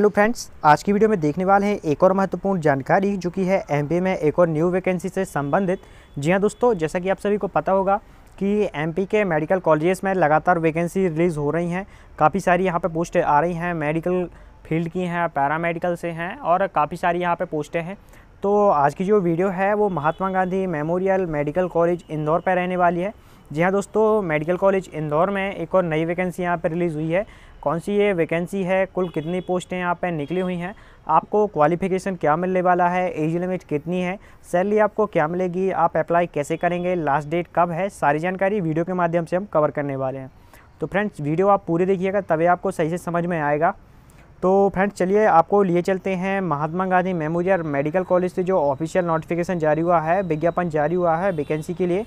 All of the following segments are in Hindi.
हेलो फ्रेंड्स आज की वीडियो में देखने वाले हैं एक और महत्वपूर्ण जानकारी जो कि है एम में एक और न्यू वैकेंसी से संबंधित जी हां दोस्तों जैसा कि आप सभी को पता होगा कि एम के मेडिकल कॉलेजेस में लगातार वैकेंसी रिलीज़ हो रही हैं काफ़ी सारी यहां पर पोस्टें आ रही हैं मेडिकल फील्ड की हैं पैरामेडिकल से हैं और काफ़ी सारी यहाँ पर पोस्टें हैं तो आज की जो वीडियो है वो Mahatma Gandhi memorial medical college Indore पर रहने वाली है जी हाँ दोस्तों मेडिकल कॉलेज इंदौर में एक और नई वैकेंसी यहाँ पर रिलीज़ हुई है कौन सी ये वैकेंसी है कुल कितनी पोस्टें यहाँ पे निकली हुई हैं आपको क्वालिफिकेशन क्या मिलने वाला है एज लिमिट कितनी है सैलरी आपको क्या मिलेगी आप अप्लाई कैसे करेंगे लास्ट डेट कब है सारी जानकारी वीडियो के माध्यम से हम कवर करने वाले हैं तो फ्रेंड्स वीडियो आप पूरी देखिएगा तभी आपको सही से समझ में आएगा तो फ्रेंड्स चलिए आपको लिए चलते हैं Mahatma Gandhi memorial medical college से जो ऑफिशियल नोटिफिकेशन जारी हुआ है विज्ञापन जारी हुआ है वैकेंसी के लिए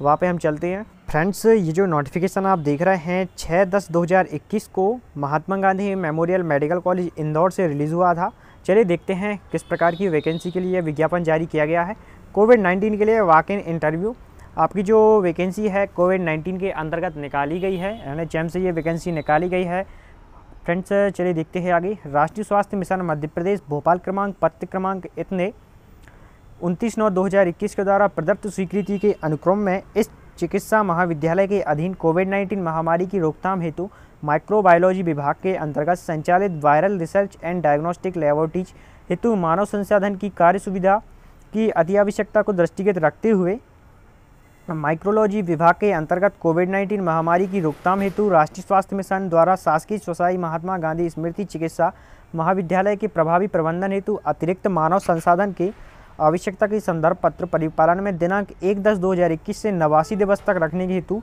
वहाँ पे हम चलते हैं फ्रेंड्स ये जो नोटिफिकेशन आप देख रहे हैं छः दस 2021 को Mahatma Gandhi memorial medical college Indore से रिलीज़ हुआ था चलिए देखते हैं किस प्रकार की वैकेंसी के लिए विज्ञापन जारी किया गया है कोविड 19 के लिए वाक इन इंटरव्यू आपकी जो वैकेंसी है कोविड 19 के अंतर्गत निकाली गई है एन एच से ये वैकेंसी निकाली गई है फ्रेंड्स चलिए देखते हैं आगे राष्ट्रीय स्वास्थ्य मिशन मध्य प्रदेश भोपाल क्रमांक पत्र क्रमांक इतने उनतीस नौ 2021 के द्वारा प्रदत्त स्वीकृति के अनुक्रम में इस चिकित्सा महाविद्यालय के अधीन कोविड 19 महामारी की रोकथाम हेतु माइक्रोबायोलॉजी विभाग के अंतर्गत संचालित viral research and diagnostic laboratories हेतु मानव संसाधन की कार्य सुविधा की अति आवश्यकता को दृष्टिगत रखते हुए माइक्रोलॉजी विभाग के अंतर्गत कोविड 19 महामारी की रोकथाम हेतु राष्ट्रीय स्वास्थ्य मिशन द्वारा शासकीय स्वसाई महात्मा गांधी स्मृति चिकित्सा महाविद्यालय के प्रभावी प्रबंधन हेतु अतिरिक्त मानव संसाधन के आवश्यकता के संदर्भ पत्र परिपालन में दिनांक एक दस दो हज़ार इक्कीस से नवासी दिवस तक रखने के हेतु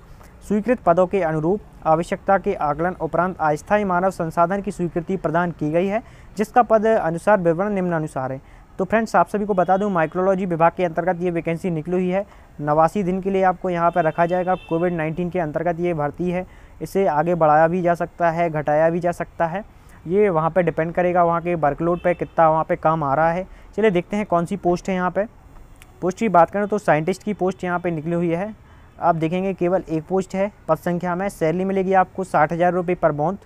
स्वीकृत पदों के अनुरूप आवश्यकता के आकलन उपरांत अस्थायी मानव संसाधन की स्वीकृति प्रदान की गई है जिसका पद अनुसार विवरण निम्नानुसार है तो फ्रेंड्स आप सभी को बता दूं माइक्रोलॉजी विभाग के अंतर्गत ये वैकेंसी निकली हुई है नवासी दिन के लिए आपको यहाँ पर रखा जाएगा कोविड नाइन्टीन के अंतर्गत ये भर्ती है इसे आगे बढ़ाया भी जा सकता है घटाया भी जा सकता है ये वहाँ पर डिपेंड करेगा वहाँ के वर्कलोड पर कितना वहाँ पर काम आ रहा है चलिए देखते हैं कौन सी पोस्ट है यहाँ पर पोस्ट की बात करें तो साइंटिस्ट की पोस्ट यहाँ पर निकली हुई है आप देखेंगे केवल एक पोस्ट है पद संख्या में सैलरी मिलेगी आपको साठ हज़ार रुपये पर मंथ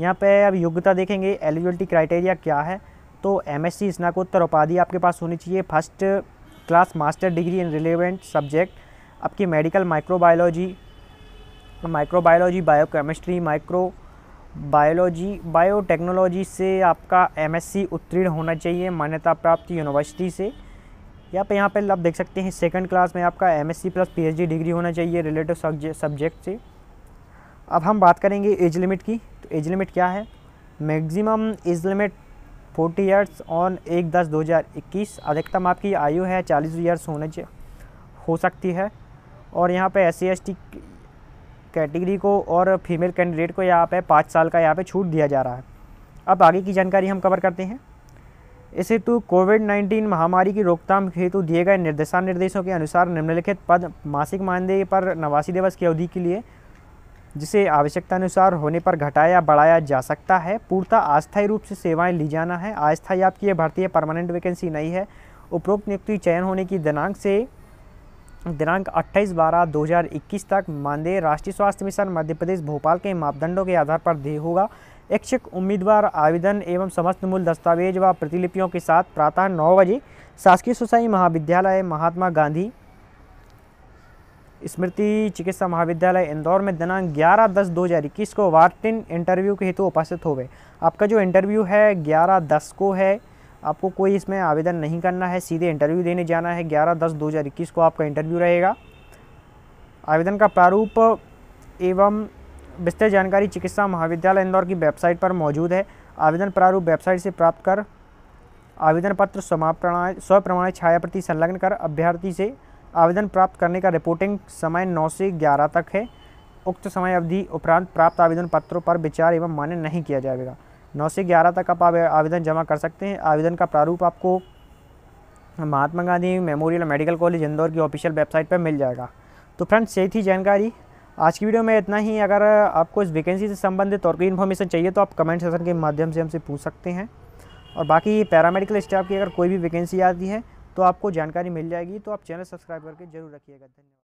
यहाँ पे अब योग्यता देखेंगे एलिजिबिलिटी क्राइटेरिया क्या है तो एम एस सी स्नाकोत्तर उपाधि आपके पास होनी चाहिए first class master degree in relevant subject आपकी medical microbiology microbiology biochemistry microbiology biotechnology से आपका एमएससी उत्तीर्ण होना चाहिए मान्यता प्राप्त यूनिवर्सिटी से या पे यहाँ पे आप देख सकते हैं सेकंड क्लास में आपका एमएससी प्लस पीएचडी डिग्री होना चाहिए रिलेटिव सब्जेक्ट से अब हम बात करेंगे एज लिमिट की तो एज लिमिट क्या है maximum age limit forty years on एक दस दो हज़ार इक्कीस अधिकतम आपकी आयु है चालीस ईयर्स होने हो सकती है और यहाँ पे एस सी कैटेगरी को और फीमेल कैंडिडेट को यहाँ पे पाँच साल का यहाँ पे छूट दिया जा रहा है अब आगे की जानकारी हम कवर करते हैं इस हेतु कोविड 19 महामारी की रोकथाम हेतु दिए गए निर्देशा निर्देशों के अनुसार निम्नलिखित पद मासिक मानदेय पर नवासी दिवस की अवधि के लिए जिसे आवश्यकता अनुसार होने पर घटाया बढ़ाया जा सकता है पूर्णतः अस्थायी रूप से सेवाएं ली जाना है अस्थायी आपकी यह भर्ती है परमानेंट वैकेंसी नहीं है उपरोक्त नियुक्ति चयन होने की दिनांक से दिनांक 28 बारह 2021 तक मानदेय राष्ट्रीय स्वास्थ्य मिशन मध्य प्रदेश भोपाल के मापदंडों के आधार पर दे होगा इच्छुक उम्मीदवार आवेदन एवं समस्त मूल दस्तावेज व प्रतिलिपियों के साथ प्रातः नौ बजे शासकीय सुसाई महाविद्यालय महात्मा गांधी स्मृति चिकित्सा महाविद्यालय इंदौर में दिनांक 11 दस 2021 को वार्टिन इंटरव्यू के हेतु उपस्थित हो गए आपका जो इंटरव्यू है 11 दस को है आपको कोई इसमें आवेदन नहीं करना है सीधे इंटरव्यू देने जाना है ग्यारह दस दो हज़ार इक्कीस को आपका इंटरव्यू रहेगा आवेदन का प्रारूप एवं विस्तृत जानकारी चिकित्सा महाविद्यालय इंदौर की वेबसाइट पर मौजूद है आवेदन प्रारूप वेबसाइट से प्राप्त कर आवेदन पत्र समाप्रण स्वप्रमाणित छाया प्रति संलग्न कर अभ्यर्थी से आवेदन प्राप्त करने का रिपोर्टिंग समय नौ से ग्यारह तक है उक्त समय अवधि उपरांत प्राप्त आवेदन पत्रों पर विचार एवं मान्य नहीं किया जाएगा नौ से ग्यारह तक आप आवेदन जमा कर सकते हैं आवेदन का प्रारूप आपको Mahatma Gandhi memorial medical college Indore की ऑफिशियल वेबसाइट पर मिल जाएगा तो फ्रेंड्स यही थी जानकारी आज की वीडियो में इतना ही अगर आपको इस वैकेंसी से संबंधित और कोई इन्फॉर्मेशन चाहिए तो आप कमेंट सेशन के माध्यम से हमसे पूछ सकते हैं और बाकी पैरामेडिकल स्टाफ की अगर कोई भी वैकेंसी आती है तो आपको जानकारी मिल जाएगी तो आप चैनल सब्सक्राइब करके जरूर रखिएगा धन्यवाद